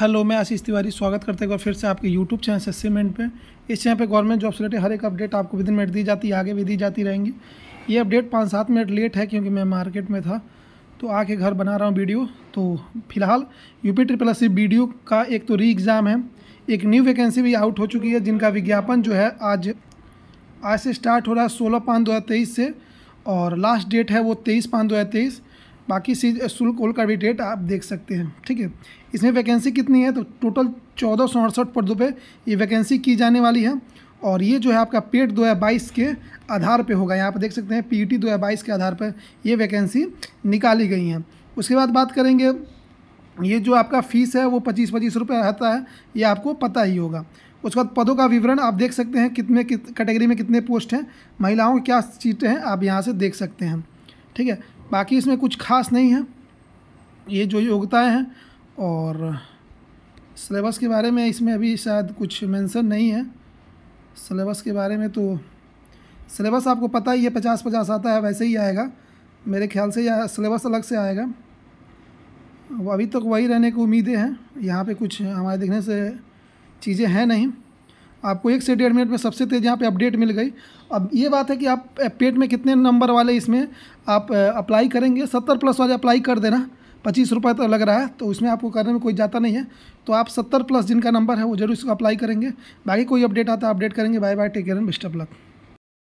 hello मैं आशीष तिवारी स्वागत करते हैं एक बार फिर से आपके यूट्यूब चैनल से सीमेंट पे इस चैनल पे गवर्नमेंट जॉब से रिलेटेड हर एक अपडेट आपको विदिन मिनट दी जाती है आगे भी दी जाती रहेंगी ये अपडेट पाँच सात मिनट लेट है क्योंकि मैं मार्केट में था तो आके घर बना रहा हूँ वीडियो तो फिलहाल यूपी ट्रिपल एस वीडियो का एक तो री एग्ज़ाम है एक न्यू वैकेंसी भी आउट हो चुकी है जिनका विज्ञापन जो है आज आज से स्टार्ट हो रहा है सोलह पाँच दो से और लास्ट डेट है वो तेईस पाँच दो बाकी सी शुल्क कोल का भी डेट आप देख सकते हैं ठीक है इसमें वैकेंसी कितनी है तो टोटल चौदह सौ अड़सठ पदों पर ये वैकेंसी की जाने वाली है और ये जो है आपका पेट दो हज़ार बाईस के आधार पे होगा यहाँ पर देख सकते हैं पीटी दो हज़ार बाईस के आधार पर ये वैकेंसी निकाली गई हैं उसके बाद बात करेंगे ये जो आपका फ़ीस है वो पच्चीस पच्चीस रुपये रहता है ये आपको पता ही होगा उसके बाद पदों का विवरण आप देख सकते हैं कितने कित कैटेगरी में कितने पोस्ट हैं महिलाओं की क्या सीटें हैं आप यहाँ से देख सकते हैं ठीक है बाकी इसमें कुछ खास नहीं है ये जो योग्यताएँ हैं और सिलेबस के बारे में इसमें अभी शायद कुछ मेंशन नहीं है सिलेबस के बारे में तो सिलेबस आपको पता ही है पचास पचास आता है वैसे ही आएगा मेरे ख्याल से यह सिलेबस अलग से आएगा अभी तक तो वही रहने की उम्मीदें हैं यहाँ पे कुछ हमारे देखने से चीज़ें हैं नहीं आपको एक से डेढ़ मिनट में सबसे तेज़ यहाँ पे अपडेट मिल गई अब ये बात है कि आप पेड में कितने नंबर वाले इसमें आप अप्लाई करेंगे सत्तर प्लस वाले अप्लाई कर देना पच्चीस रुपये तो लग रहा है तो उसमें आपको करने में कोई जाता नहीं है तो आप सत्तर प्लस जिनका नंबर है वो जरूर इसको अप्लाई करेंगे बाकी कोई अपडेट आता है अपडेट करेंगे bye bye take care best of luck